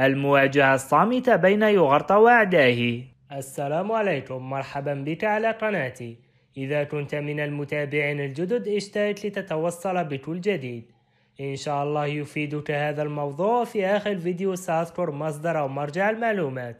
المواجهة الصامتة بين يوغرتا وأعدائه السلام عليكم مرحبا بك على قناتي إذا كنت من المتابعين الجدد اشترك لتتوصل بكل جديد إن شاء الله يفيدك هذا الموضوع في آخر الفيديو سأذكر مصدر أو مرجع المعلومات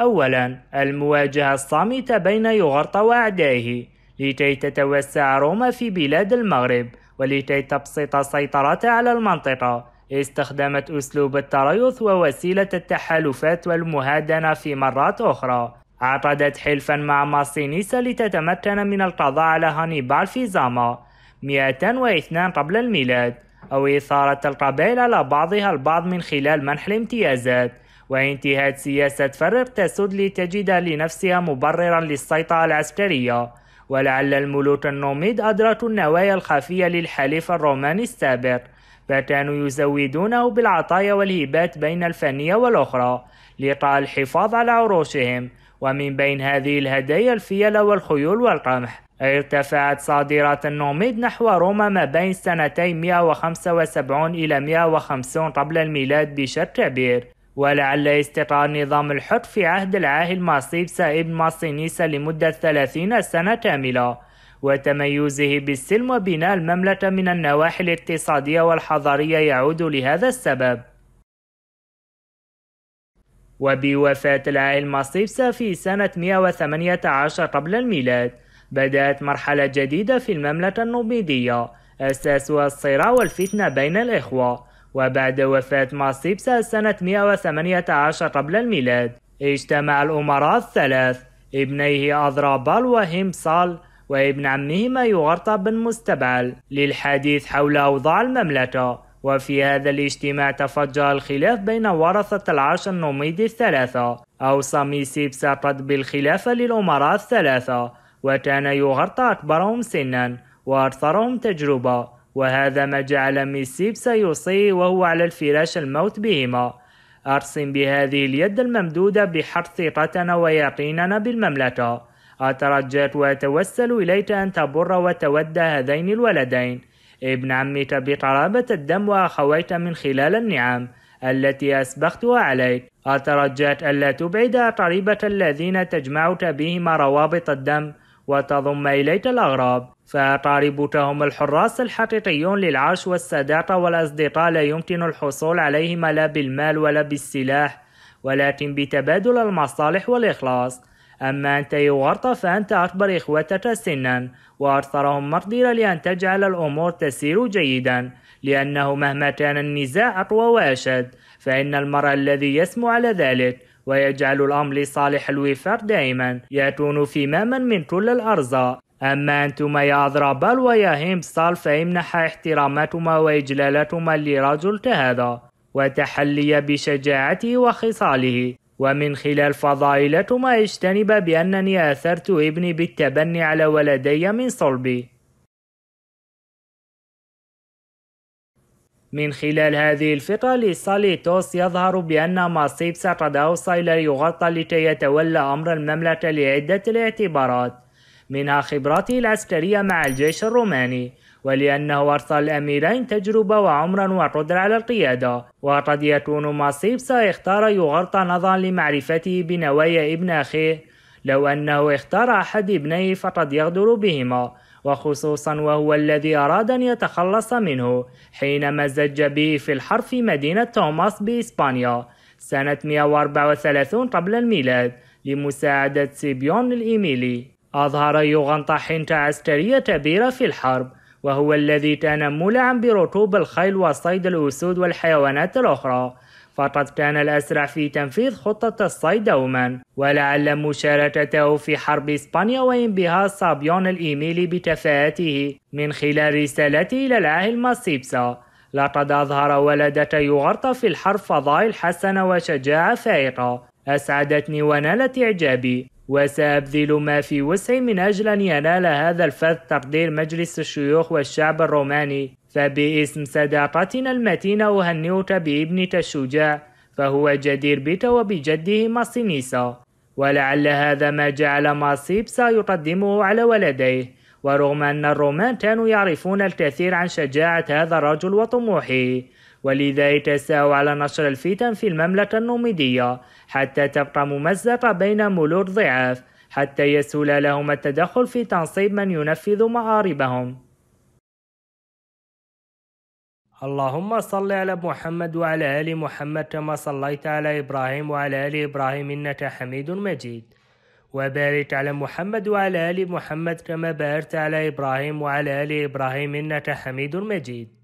أولا المواجهة الصامتة بين يوغرتا وأعدائه لكي تتوسع روما في بلاد المغرب ولكي تبسط سيطرتها على المنطقة استخدمت أسلوب التريث ووسيلة التحالفات والمهادنة في مرات أخرى عقدت حلفا مع ماسينيسا لتتمكن من القضاء على هانيبال في زاما 202 قبل الميلاد أو إثارة القبائل على بعضها البعض من خلال منح الامتيازات وانتهاء سياسة فرق تسود لتجد لنفسها مبررا للسيطرة العسكرية ولعل الملوك النوميد أدركوا النوايا الخفية للحليف الروماني السابق فكانوا يزودونه بالعطايا والهبات بين الفنية والأخرى لقاء الحفاظ على عروشهم ومن بين هذه الهدايا الفيلة والخيول والقمح ارتفعت صادرات النوميد نحو روما ما بين سنتي 175 إلى 150 قبل الميلاد بشكل كبير ولعل استقرار نظام الحكم في عهد العاهل ماصيب سائب ماصينيسا لمدة 30 سنة كاملة وتميزه بالسلم وبناء المملكة من النواحي الاقتصادية والحضارية يعود لهذا السبب وبوفاة العائل مصيبسة في سنة 118 قبل الميلاد بدأت مرحلة جديدة في المملكة النوبيدية أساسها الصراع والفتنة بين الإخوة وبعد وفاة ماسيبسا سنة 118 قبل الميلاد اجتمع الأمراء الثلاث ابنيه أضرابال وهيمسال وابن عمهما يغرطب بن مستبعل للحديث حول أوضاع المملكة وفي هذا الاجتماع تفجر الخلاف بين ورثة العرش النوميدي الثلاثة أو سميسيب ساقط بالخلافة للأمراء الثلاثة وكان يغرط أكبرهم سنا وأكثرهم تجربة وهذا ما جعل ميسيب سيوصي وهو على الفراش الموت بهما أرسم بهذه اليد الممدودة بحق ثقتنا ويقيننا بالمملكة أترجت وأتوسل إليك أن تبر وتود هذين الولدين ابن عمك بقرابة الدم وأخويك من خلال النعم التي أسبختها عليك أترجت ألا تبعد قريبك الذين تجمعك بهما روابط الدم وتضم إليك الأغراب فأقاربك هم الحراس الحقيقيون للعرش والصداقة والأصدقاء لا يمكن الحصول عليهما لا بالمال ولا بالسلاح ولكن بتبادل المصالح والإخلاص أما أنت ورطة فأنت أكبر إخوتك سنا وأكثرهم مقدرة لأن تجعل الأمور تسير جيدا لأنه مهما كان النزاع أقوى وأشد فإن المرء الذي يسمو على ذلك ويجعل الأمر لصالح الوفاق دائما يكون في ماما من كل الأرزاق أما أنتما يا أضربال ويا هيمسال فإمنح احتراماتما وإجلالكما لرجل كهذا وتحلي بشجاعته وخصاله ومن خلال فضائل ما اجتنب بأنني أثرت ابني بالتبني على ولدي من صلبي من خلال هذه الفقرة لساليتوس يظهر بأن قد أوصى إلى يغطى لكي يتولى أمر المملكة لعدة الاعتبارات منها خبراته العسكرية مع الجيش الروماني ولأنه أرسل الأميرين تجربة وعمرا وقدرة على القيادة وقد يكون مصيب سيختار يغرط نظرا لمعرفته بنوايا ابن أخيه لو أنه اختار أحد ابنيه فقد يغدر بهما وخصوصا وهو الذي أراد أن يتخلص منه حينما زج به في الحرب في مدينة توماس بإسبانيا سنة 134 قبل الميلاد لمساعدة سيبيون الإيميلي أظهر يوغنطا حنطة عسكرية كبيرة في الحرب وهو الذي كان مولعا برطوب الخيل وصيد الأسود والحيوانات الأخرى فقد كان الأسرع في تنفيذ خطة الصيد دوما ولعل مشاركته في حرب إسبانيا وانبهار صابيون الإيميلي بكفاءته من خلال رسالته إلى العاهل ماسيبسا لقد أظهر ولدك يغرط في الحرب فضائل حسنة وشجاعة فائقة أسعدتني ونالت إعجابي وسأبذل ما في وسعي من أجل أن ينال هذا الفذ تقدير مجلس الشيوخ والشعب الروماني فباسم صداقتنا المتينة أهنئك بابنك الشجاع فهو جدير بك وبجده ماسينيسا ولعل هذا ما جعل ماسيبسا يقدمه على ولديه ورغم أن الرومان كانوا يعرفون الكثير عن شجاعة هذا الرجل وطموحه ولذا يتساوى على نشر الفتن في المملكة النوميدية حتى تبقى ممزقة بين ملوك ضعاف حتى يسهل لهم التدخل في تنصيب من ينفذ معاربهم اللهم صل على محمد وعلى آل محمد كما صليت على إبراهيم وعلى آل إبراهيم إنك حميد مجيد وبارك على محمد وعلى آل محمد كما باركت على إبراهيم وعلى آل إبراهيم إنك حميد مجيد